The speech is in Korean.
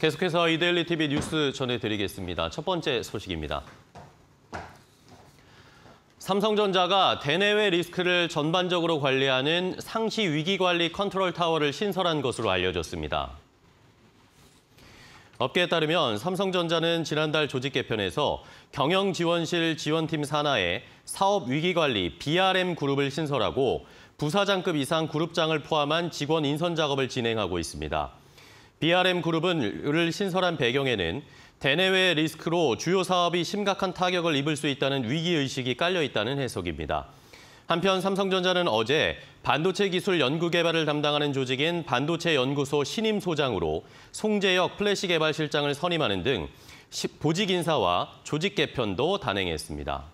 계속해서 이데일리 TV 뉴스 전해드리겠습니다. 첫 번째 소식입니다. 삼성전자가 대내외 리스크를 전반적으로 관리하는 상시 위기관리 컨트롤 타워를 신설한 것으로 알려졌습니다. 업계에 따르면 삼성전자는 지난달 조직 개편에서 경영지원실 지원팀 산하에 사업위기관리 BRM 그룹을 신설하고 부사장급 이상 그룹장을 포함한 직원 인선 작업을 진행하고 있습니다. BRM 그룹을 신설한 배경에는 대내외 리스크로 주요 사업이 심각한 타격을 입을 수 있다는 위기의식이 깔려 있다는 해석입니다. 한편 삼성전자는 어제 반도체 기술 연구개발을 담당하는 조직인 반도체 연구소 신임 소장으로 송재혁 플래시 개발실장을 선임하는 등 보직 인사와 조직 개편도 단행했습니다.